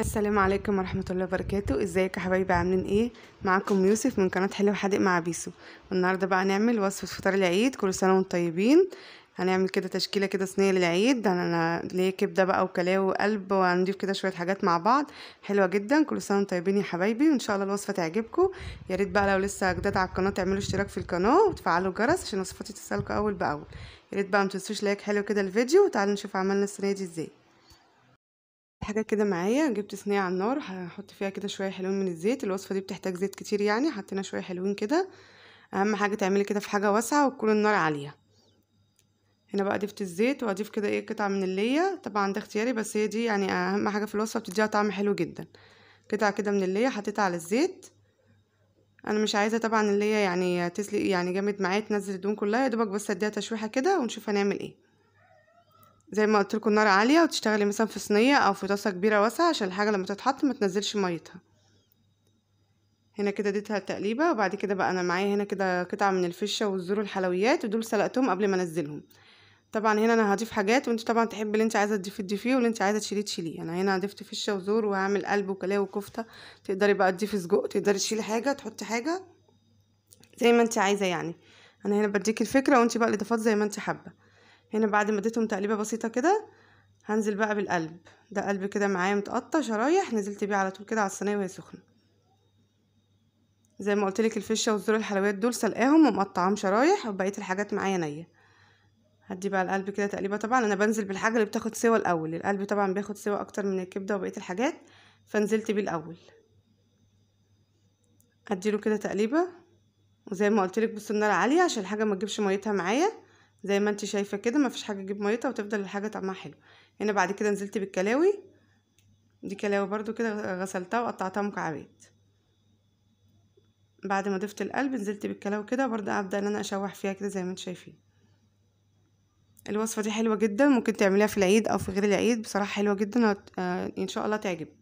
السلام عليكم ورحمة الله وبركاته ازيك يا حبايبي عاملين ايه معاكم يوسف من قناة حلو حادق مع بيسو النهاردة بقى هنعمل وصفة فطار العيد كل سنة وانتم طيبين هنعمل كده تشكيلة كده صينية للعيد انا ليه كبدة بقى وكلاوي وقلب وهنضيف كده شوية حاجات مع بعض حلوة جدا كل سنة وانتم طيبين يا حبايبي وان شاء الله الوصفة تعجبكم يا ريت بقى لو لسه جداد على القناة تعملوا اشتراك في القناة وتفعلوا الجرس عشان وصفاتي تسألكم اول باول يا ريت بقى متنسوش لايك حلو كده الفيديو وتعالوا نشوف عملنا الصينية دي ازاي حاجة كده معايا جبت صينية على النار هحط فيها كده شوية حلوين من الزيت الوصفة دي بتحتاج زيت كتير يعني حطينا شوية حلوين كده أهم حاجة تعملي كده في حاجة واسعة وتكون النار عالية هنا بقى ضفت الزيت وأضيف كده ايه قطع من اللية طبعا ده اختياري بس هي دي يعني أهم حاجة في الوصفة بتديها طعم حلو جدا قطع كده من اللية حطيتها على الزيت انا مش عايزه طبعا اللية يعني تسلق يعني جامد معايا تنزل الدهون كلها يا دوبك بس اديها تشويحه كده ونشوف هنعمل ايه زي ما قلت لكم النار عاليه وتشتغلي مثلا في صينيه او في طاسه كبيره واسعه عشان الحاجه لما تتحط ما تنزلش ميتها هنا كده اديتها التقليبة وبعد كده بقى انا معايا هنا كده قطعه من الفشه والزور والحلويات ودول سلقتهم قبل ما انزلهم طبعا هنا انا هضيف حاجات وانت طبعا تحبي اللي انت عايزه تضيفي تضيفيه واللي انت عايزه تشيليه تشيليه يعني انا هنا ضفت فشه وزور وهعمل قلب وكلاوي وكفته تقدري بقى تضيفي سجق تقدري تشيلي حاجه تحطي حاجه زي ما انت عايزه يعني انا هنا بديكي الفكره وانت بقى الاضافات زي ما انت حابه هنا بعد ما اديتهم تقليبه بسيطه كده هنزل بقى بالقلب ده قلب كده معايا متقطع شرايح نزلت بيه على طول كده على الصينيه وهي سخنه زي ما قلت لك الفشه والزور الحلويات دول سلقاهم ومقطعاهم شرايح وبقيه الحاجات معايا نيه هدي بقى القلب كده تقليبه طبعا انا بنزل بالحاجه اللي بتاخد سوا الاول القلب طبعا بياخد سوا اكتر من الكبده وبقيه الحاجات فنزلت بيه الاول اديله كده تقليبه وزي ما قلت لك بصوا النار عاليه عشان الحاجه ما تجيبش ميتها معايا زي ما انت شايفه كده مفيش حاجه تجيب ميتها وتفضل الحاجه طعمها حلو هنا بعد كده نزلت بالكلاوي دي كلاوي برضو كده غسلتها وقطعتها مكعبات بعد ما ضفت القلب نزلت بالكلاوي كده برضو ابدا ان انا اشوح فيها كده زي ما انت شايفين الوصفه دي حلوه جدا ممكن تعمليها في العيد او في غير العيد بصراحه حلوه جدا آه، ان شاء الله تعجبك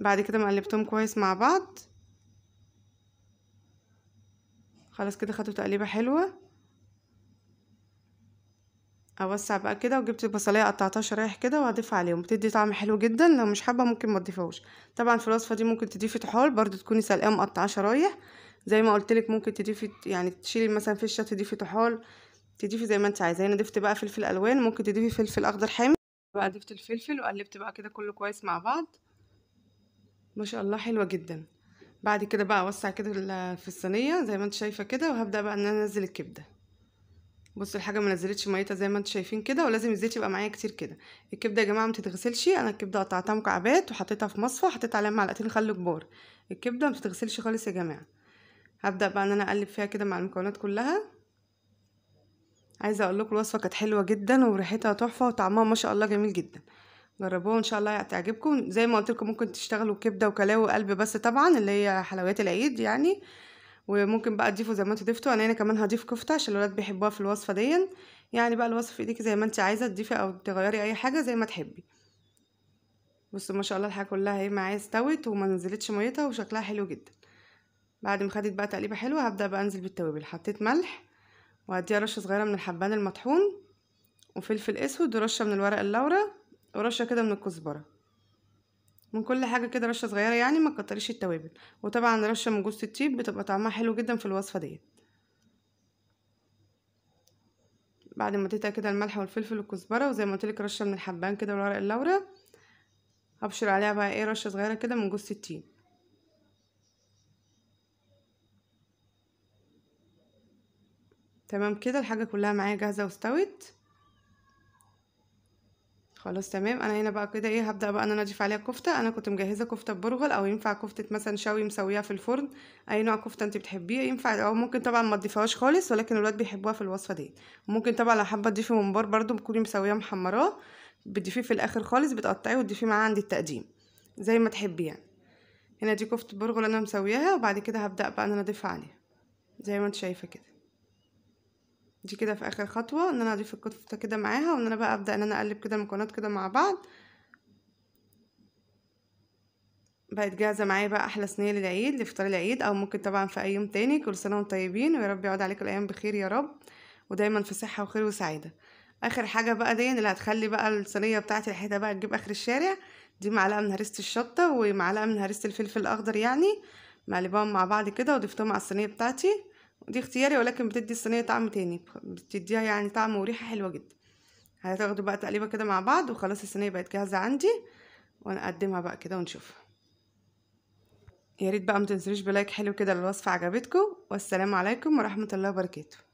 بعد كده مقلبتهم كويس مع بعض خلاص كده خدوا تقليبه حلوه اوسع بقى كده وجبت البصليه قطعتها شرايح كده وهضيف عليهم بتدي طعم حلو جدا لو مش حابه ممكن ما تضيفهوش طبعا في الوصفه دي ممكن تضيفي طحال برضو تكوني سلقاه مقطعة شرايح زي ما قلت لك ممكن تضيفي يعني تشيلي مثلا فشه تضيفي طحال تضيفي زي ما انت عايزه هنا ضفت بقى فلفل الوان ممكن تضيفي فلفل اخضر حامي بقى ضفت الفلفل وقلبت بقى كده كله كويس مع بعض ما شاء الله حلوه جدا بعد كده بقى اوسع كده في الصينيه زي ما انت شايفه كده وهبدا بقى ان انا انزل الكبده بص الحاجه ما نزلتش ميتها زي ما انتوا شايفين كده ولازم الزيت يبقى معايا كتير كده الكبده يا جماعه ما تتغسلش انا الكبده قطعتها مكعبات وحطيتها في مصفى وحطيت عليها معلقتين خل كبار الكبده ما تتغسلش خالص يا جماعه هبدا بقى ان انا اقلب فيها كده مع المكونات كلها عايزه اقول لكم الوصفه كانت حلوه جدا وريحتها تحفه وطعمها ما شاء الله جميل جدا جربوها ان شاء الله هتعجبكم زي ما قلت لكم ممكن تشتغلوا كبده وكلاوي وقلب بس طبعا اللي هي حلويات العيد يعني وممكن بقى تضيفوا زي ما انتوا ضفتوا انا هنا كمان هضيف كفته عشان الولاد بيحبوها في الوصفه دي يعني بقى الوصف في ايديكي زي ما انت عايزه تضيفي او تغيري اي حاجه زي ما تحبي بصوا ما شاء الله الحاجه كلها اهي معايا استوت وما نزلتش ميتها وشكلها حلو جدا بعد ما خدت بقى تقليبه حلوه هبدا بقى انزل بالتوابل حطيت ملح وهديها رشه صغيره من الحبان المطحون وفلفل اسود ورشه من الورق اللورا ورشه كده من الكزبره من كل حاجه كده رشه صغيره يعني ما تكتريش التوابل وطبعا رشه من جوز الطيب بتبقى طعمها حلو جدا في الوصفه ديت بعد ما تتقى كده الملح والفلفل والكزبره وزي ما قلتلك رشه من الحبان كده وورق اللورا هبشر عليها بقى ايه رشه صغيره كده من جوز الطيب تمام كده الحاجه كلها معايا جاهزه واستوت خلاص تمام انا هنا بقى كده ايه هبدا بقى ان انا اضيف عليها كفته انا كنت مجهزه كفته برغل او ينفع كفته مثلا شوي مسويها في الفرن اي نوع كفته انت بتحبيه ينفع او ممكن طبعا ما تضيفهاش خالص ولكن الولاد بيحبوها في الوصفه دي ممكن طبعا لو حابه تضيفي ممبار برده بتكوني مسويه محمراه بتضيفيه في الاخر خالص بتقطعيه وتضيفيه معاه عند التقديم زي ما تحبي يعني هنا دي كفته برغل انا مسويها وبعد كده هبدا بقى ان انا اضيفها عليها زي ما انت شايفه كده دي كده في اخر خطوه ان انا اضيف الكفته كده معاها وان انا بقى ابدا ان انا اقلب كده المكونات كده مع بعض بقت جاهزه معايا بقى احلى صينيه للعيد لفطار العيد او ممكن طبعا في اي يوم تاني كل سنه وانتم طيبين ويا رب يعود عليكم الايام بخير يا رب ودايما في صحه وخير وسعاده اخر حاجه بقى دي اللي هتخلي بقى الصينيه بتاعتي الحته بقى تجيب اخر الشارع دي معلقه من هريسه الشطه ومعلقه من هريسه الفلفل الاخضر يعني مقلبهم مع بعض كده وضفتهم على الصينيه بتاعتي دي اختياري ولكن بتدي الصينيه طعم تاني بتديها يعني طعم وريحه حلوه جدا هتاخدوا بقى تقليبه كده مع بعض وخلاص الصينيه بقت جاهزه عندي ونقدمها بقى كده ونشوفها يا ريت بقى ما تنسوش بلايك حلو كده للوصفه عجبتكم والسلام عليكم ورحمه الله وبركاته